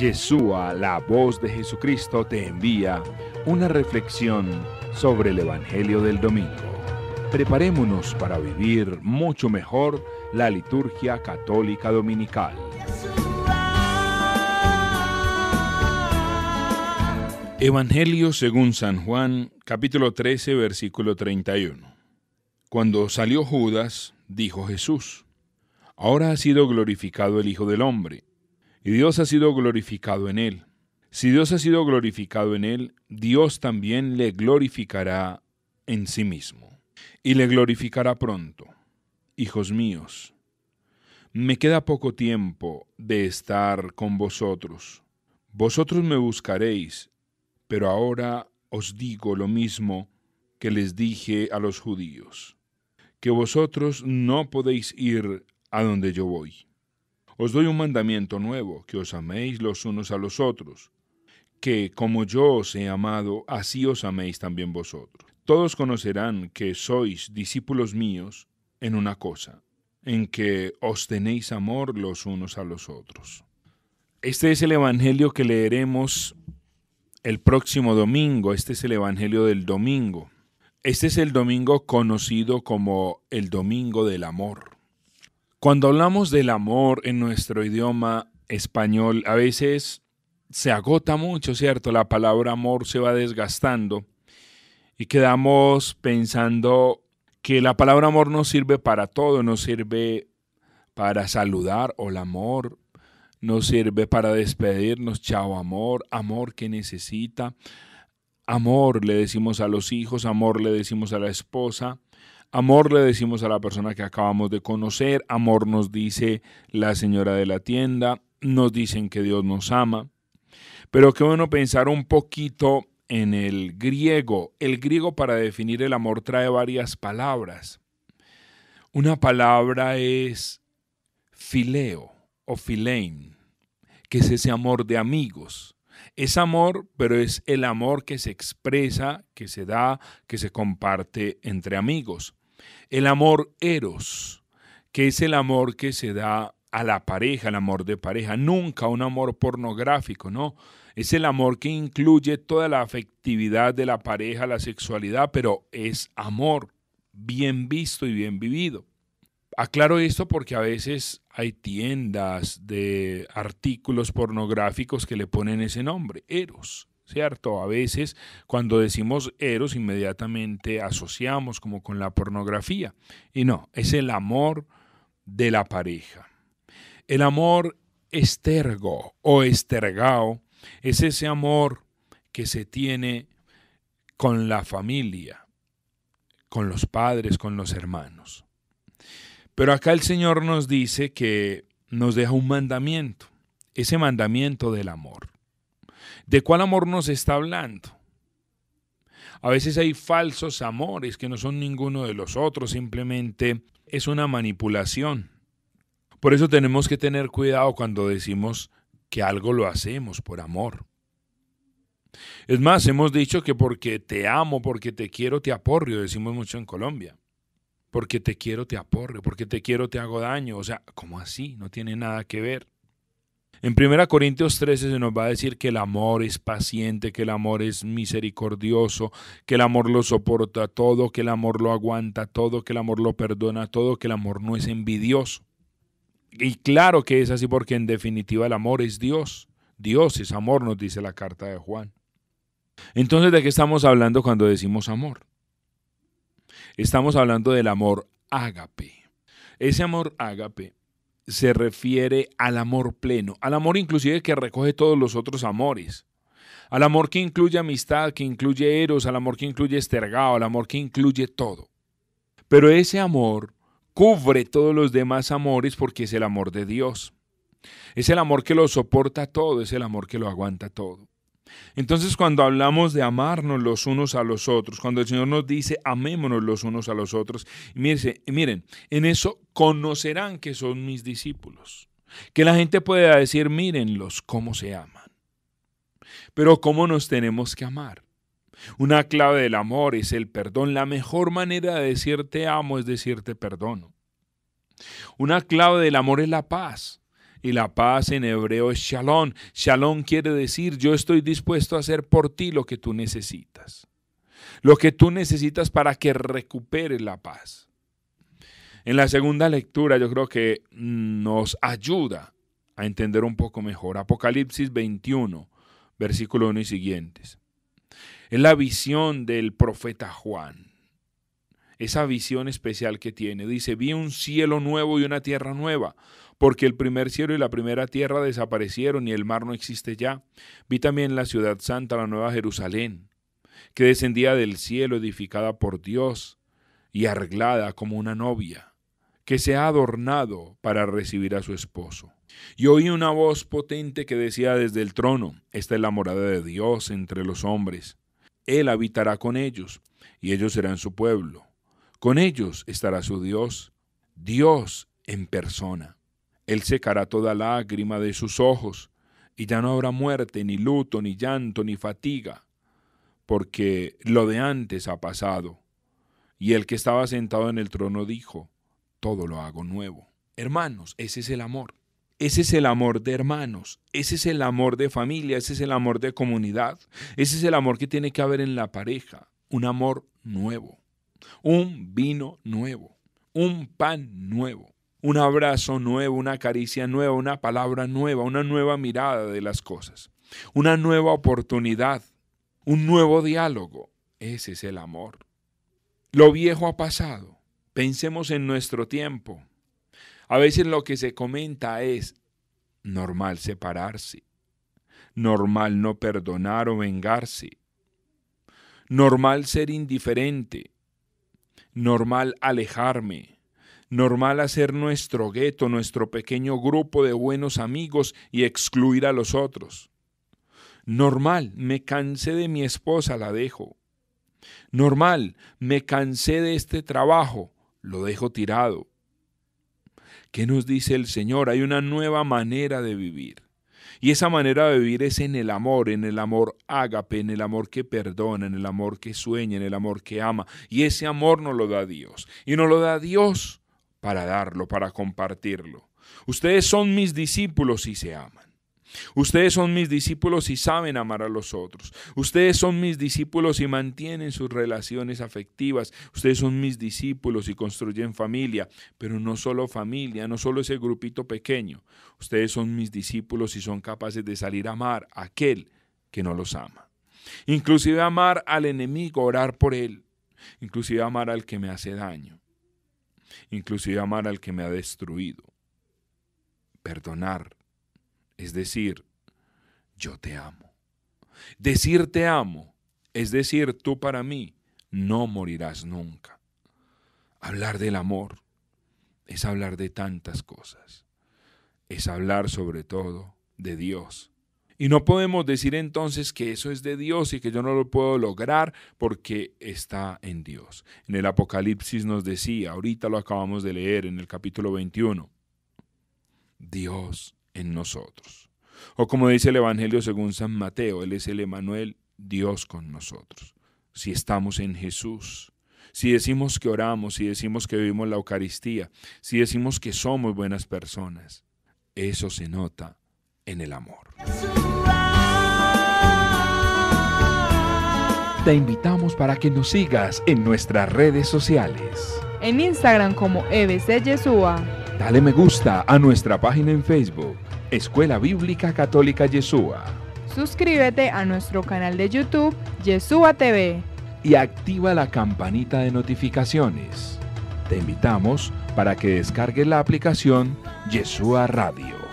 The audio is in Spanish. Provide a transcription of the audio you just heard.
Yeshua, la voz de Jesucristo, te envía una reflexión sobre el Evangelio del Domingo. Preparémonos para vivir mucho mejor la liturgia católica dominical. Evangelio según San Juan, capítulo 13, versículo 31. Cuando salió Judas, dijo Jesús, Ahora ha sido glorificado el Hijo del Hombre y Dios ha sido glorificado en él. Si Dios ha sido glorificado en él, Dios también le glorificará en sí mismo, y le glorificará pronto. Hijos míos, me queda poco tiempo de estar con vosotros. Vosotros me buscaréis, pero ahora os digo lo mismo que les dije a los judíos, que vosotros no podéis ir a donde yo voy. Os doy un mandamiento nuevo, que os améis los unos a los otros, que como yo os he amado, así os améis también vosotros. Todos conocerán que sois discípulos míos en una cosa, en que os tenéis amor los unos a los otros. Este es el Evangelio que leeremos el próximo domingo. Este es el Evangelio del domingo. Este es el domingo conocido como el Domingo del Amor. Cuando hablamos del amor en nuestro idioma español, a veces se agota mucho, ¿cierto? La palabra amor se va desgastando y quedamos pensando que la palabra amor no sirve para todo, no sirve para saludar, o el amor, no sirve para despedirnos, chao amor, amor que necesita, amor le decimos a los hijos, amor le decimos a la esposa, Amor le decimos a la persona que acabamos de conocer, amor nos dice la señora de la tienda, nos dicen que Dios nos ama. Pero qué bueno pensar un poquito en el griego. El griego para definir el amor trae varias palabras. Una palabra es fileo o filein, que es ese amor de amigos. Es amor, pero es el amor que se expresa, que se da, que se comparte entre amigos. El amor eros, que es el amor que se da a la pareja, el amor de pareja, nunca un amor pornográfico, ¿no? Es el amor que incluye toda la afectividad de la pareja, la sexualidad, pero es amor bien visto y bien vivido. Aclaro esto porque a veces hay tiendas de artículos pornográficos que le ponen ese nombre, Eros. ¿cierto? A veces cuando decimos eros inmediatamente asociamos como con la pornografía. Y no, es el amor de la pareja. El amor estergo o estergao es ese amor que se tiene con la familia, con los padres, con los hermanos. Pero acá el Señor nos dice que nos deja un mandamiento, ese mandamiento del amor. ¿De cuál amor nos está hablando? A veces hay falsos amores que no son ninguno de los otros, simplemente es una manipulación. Por eso tenemos que tener cuidado cuando decimos que algo lo hacemos por amor. Es más, hemos dicho que porque te amo, porque te quiero, te aporrio, decimos mucho en Colombia. Porque te quiero, te aporrio, porque te quiero, te hago daño. O sea, ¿cómo así? No tiene nada que ver. En 1 Corintios 13 se nos va a decir que el amor es paciente, que el amor es misericordioso, que el amor lo soporta todo, que el amor lo aguanta todo, que el amor lo perdona todo, que el amor no es envidioso. Y claro que es así porque en definitiva el amor es Dios. Dios es amor, nos dice la carta de Juan. Entonces, ¿de qué estamos hablando cuando decimos amor? Estamos hablando del amor ágape. Ese amor ágape se refiere al amor pleno, al amor inclusive que recoge todos los otros amores, al amor que incluye amistad, que incluye eros, al amor que incluye estergado, al amor que incluye todo. Pero ese amor cubre todos los demás amores porque es el amor de Dios. Es el amor que lo soporta todo, es el amor que lo aguanta todo. Entonces cuando hablamos de amarnos los unos a los otros, cuando el Señor nos dice amémonos los unos a los otros, miren, miren en eso conocerán que son mis discípulos. Que la gente pueda decir, mírenlos cómo se aman. Pero ¿cómo nos tenemos que amar? Una clave del amor es el perdón. La mejor manera de decirte amo es decirte perdono. Una clave del amor es la paz. Y la paz en hebreo es shalom. Shalom quiere decir yo estoy dispuesto a hacer por ti lo que tú necesitas. Lo que tú necesitas para que recuperes la paz. En la segunda lectura yo creo que nos ayuda a entender un poco mejor. Apocalipsis 21, versículo 1 y siguientes. Es la visión del profeta Juan. Esa visión especial que tiene. Dice, vi un cielo nuevo y una tierra nueva porque el primer cielo y la primera tierra desaparecieron y el mar no existe ya. Vi también la ciudad santa, la nueva Jerusalén, que descendía del cielo edificada por Dios y arreglada como una novia, que se ha adornado para recibir a su esposo. Y oí una voz potente que decía desde el trono, esta es la morada de Dios entre los hombres. Él habitará con ellos, y ellos serán su pueblo. Con ellos estará su Dios, Dios en persona. Él secará toda lágrima de sus ojos, y ya no habrá muerte, ni luto, ni llanto, ni fatiga, porque lo de antes ha pasado. Y el que estaba sentado en el trono dijo, todo lo hago nuevo. Hermanos, ese es el amor. Ese es el amor de hermanos, ese es el amor de familia, ese es el amor de comunidad, ese es el amor que tiene que haber en la pareja, un amor nuevo, un vino nuevo, un pan nuevo un abrazo nuevo, una caricia nueva, una palabra nueva, una nueva mirada de las cosas, una nueva oportunidad, un nuevo diálogo. Ese es el amor. Lo viejo ha pasado. Pensemos en nuestro tiempo. A veces lo que se comenta es normal separarse, normal no perdonar o vengarse, normal ser indiferente, normal alejarme normal hacer nuestro gueto, nuestro pequeño grupo de buenos amigos y excluir a los otros. Normal, me cansé de mi esposa, la dejo. Normal, me cansé de este trabajo, lo dejo tirado. ¿Qué nos dice el Señor? Hay una nueva manera de vivir. Y esa manera de vivir es en el amor, en el amor ágape, en el amor que perdona, en el amor que sueña, en el amor que ama. Y ese amor no lo da Dios. Y no lo da Dios para darlo, para compartirlo. Ustedes son mis discípulos y se aman. Ustedes son mis discípulos y saben amar a los otros. Ustedes son mis discípulos y mantienen sus relaciones afectivas. Ustedes son mis discípulos y construyen familia, pero no solo familia, no solo ese grupito pequeño. Ustedes son mis discípulos y son capaces de salir a amar a aquel que no los ama. Inclusive amar al enemigo, orar por él. Inclusive amar al que me hace daño inclusive amar al que me ha destruido. Perdonar, es decir, yo te amo. Decir te amo, es decir, tú para mí no morirás nunca. Hablar del amor es hablar de tantas cosas. Es hablar sobre todo de Dios y no podemos decir entonces que eso es de Dios y que yo no lo puedo lograr porque está en Dios. En el Apocalipsis nos decía, ahorita lo acabamos de leer en el capítulo 21, Dios en nosotros. O como dice el Evangelio según San Mateo, Él es el Emanuel, Dios con nosotros. Si estamos en Jesús, si decimos que oramos, si decimos que vivimos la Eucaristía, si decimos que somos buenas personas, eso se nota en el amor. Te invitamos para que nos sigas en nuestras redes sociales. En Instagram como EBC Yeshua. Dale me gusta a nuestra página en Facebook, Escuela Bíblica Católica Yeshua. Suscríbete a nuestro canal de YouTube, Yeshua TV. Y activa la campanita de notificaciones. Te invitamos para que descargues la aplicación Yeshua Radio.